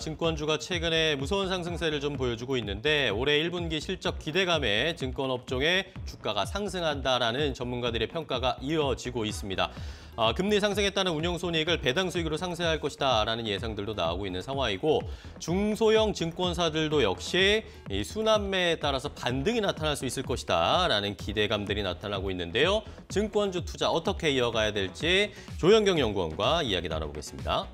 증권주가 최근에 무서운 상승세를 좀 보여주고 있는데 올해 1분기 실적 기대감에 증권업종의 주가가 상승한다라는 전문가들의 평가가 이어지고 있습니다. 아, 금리 상승에 따른 운용 손익을 배당 수익으로 상쇄할 것이다라는 예상들도 나오고 있는 상황이고 중소형 증권사들도 역시 이 순환매에 따라서 반등이 나타날 수 있을 것이다라는 기대감들이 나타나고 있는데요. 증권주 투자 어떻게 이어가야 될지 조현경 연구원과 이야기 나눠보겠습니다.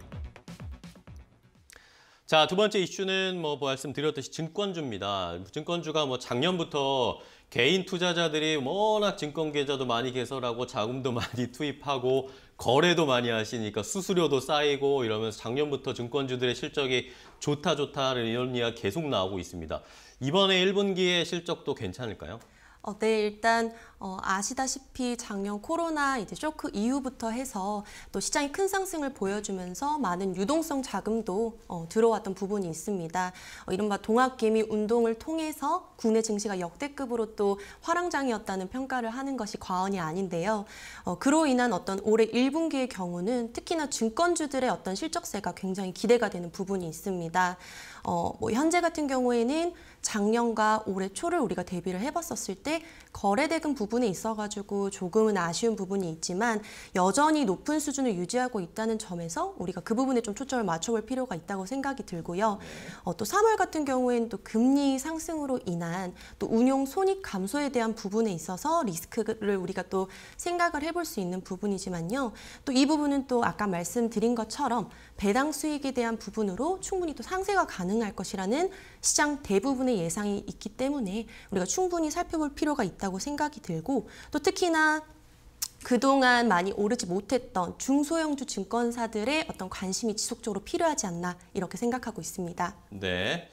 자, 두 번째 이슈는 뭐 말씀드렸듯이 증권주입니다. 증권주가 뭐 작년부터 개인 투자자들이 워낙 증권 계좌도 많이 개설하고 자금도 많이 투입하고 거래도 많이 하시니까 수수료도 쌓이고 이러면서 작년부터 증권주들의 실적이 좋다 좋다는 이런 이야기 계속 나오고 있습니다. 이번에 1분기의 실적도 괜찮을까요? 어, 네, 일단 어, 아시다시피 작년 코로나 이제 쇼크 이후부터 해서 또 시장이 큰 상승을 보여주면서 많은 유동성 자금도 어, 들어왔던 부분이 있습니다. 어, 이른바 동학개미 운동을 통해서 국내 증시가 역대급으로 또 화랑장이었다는 평가를 하는 것이 과언이 아닌데요. 어, 그로 인한 어떤 올해 1분기의 경우는 특히나 증권주들의 어떤 실적세가 굉장히 기대가 되는 부분이 있습니다. 어, 뭐 현재 같은 경우에는 작년과 올해 초를 우리가 대비를 해봤었을 때 거래대금 부분에 있어가지고 조금은 아쉬운 부분이 있지만 여전히 높은 수준을 유지하고 있다는 점에서 우리가 그 부분에 좀 초점을 맞춰볼 필요가 있다고 생각이 들고요. 네. 어, 또 3월 같은 경우에는 또 금리 상승으로 인한 또 운용 손익 감소에 대한 부분에 있어서 리스크를 우리가 또 생각을 해볼 수 있는 부분이지만요. 또 이 부분은 또 아까 말씀드린 것처럼 배당 수익에 대한 부분으로 충분히 또 상세가 가능할 것이라는 시장 대부분의 예상이 있기 때문에 우리가 충분히 살펴볼 필요가 있다고 생각이 들고 또 특히나 그동안 많이 오르지 못했던 중소형주 증권사들의 어떤 관심이 지속적으로 필요하지 않나 이렇게 생각하고 있습니다. 네.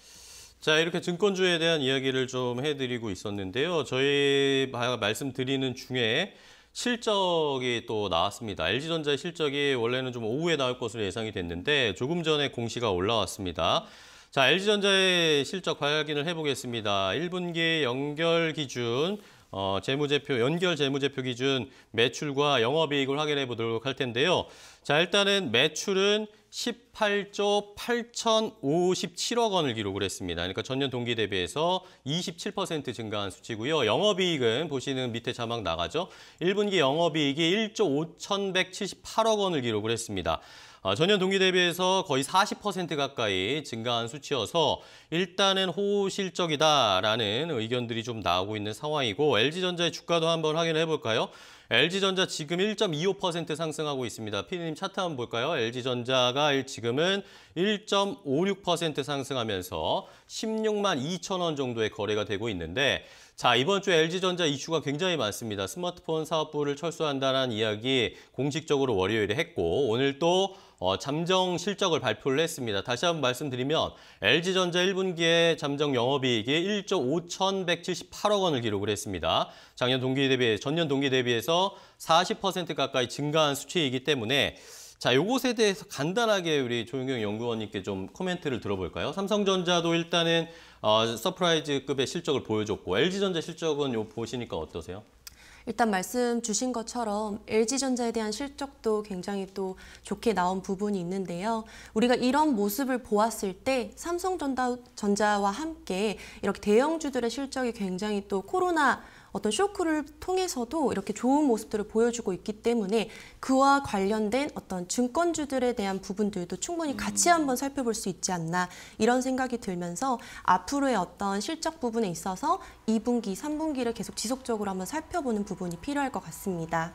자 이렇게 증권주에 대한 이야기를 좀 해드리고 있었는데요. 저희 말씀드리는 중에 실적이 또 나왔습니다. LG전자의 실적이 원래는 좀 오후에 나올 것으로 예상이 됐는데 조금 전에 공시가 올라왔습니다. 자, LG전자의 실적 확인을 해보겠습니다. 1분기 연결 기준, 어, 재무제표, 연결 재무제표 기준 매출과 영업이익을 확인해 보도록 할 텐데요. 자, 일단은 매출은 18조 8,057억 원을 기록을 했습니다. 그러니까 전년 동기 대비해서 27% 증가한 수치고요. 영업이익은 보시는 밑에 자막 나가죠. 1분기 영업이익이 1조 5,178억 원을 기록을 했습니다. 아, 전년 동기 대비해서 거의 40% 가까이 증가한 수치여서 일단은 호실적이다라는 의견들이 좀 나오고 있는 상황이고 LG전자의 주가도 한번 확인해 볼까요? LG전자 지금 1.25% 상승하고 있습니다. 피디님 차트 한번 볼까요? LG전자가 지금은 1.56% 상승하면서 16만 2천 원 정도의 거래가 되고 있는데 자 이번 주 LG전자 이슈가 굉장히 많습니다. 스마트폰 사업부를 철수한다는 이야기 공식적으로 월요일에 했고 오늘 또 어, 잠정 실적을 발표를 했습니다. 다시 한번 말씀드리면 LG전자 1분기에 잠정 영업이익이 1조 5,178억 원을 기록을 했습니다. 작년 동기 대비 전년 동기 대비해서 대비해서 40% 가까이 증가한 수치이기 때문에 자, 요것에 대해서 간단하게 우리 조용경 연구원님께 좀 코멘트를 들어볼까요? 삼성전자도 일단은 어, 서프라이즈급의 실적을 보여줬고 LG전자 실적은 요 보시니까 어떠세요? 일단 말씀 주신 것처럼 LG전자에 대한 실적도 굉장히 또 좋게 나온 부분이 있는데요. 우리가 이런 모습을 보았을 때 삼성전자와 함께 이렇게 대형주들의 실적이 굉장히 또 코로나 어떤 쇼크를 통해서도 이렇게 좋은 모습들을 보여주고 있기 때문에 그와 관련된 어떤 증권주들에 대한 부분들도 충분히 같이 음. 한번 살펴볼 수 있지 않나 이런 생각이 들면서 앞으로의 어떤 실적 부분에 있어서 2분기, 3분기를 계속 지속적으로 한번 살펴보는 부분이 필요할 것 같습니다.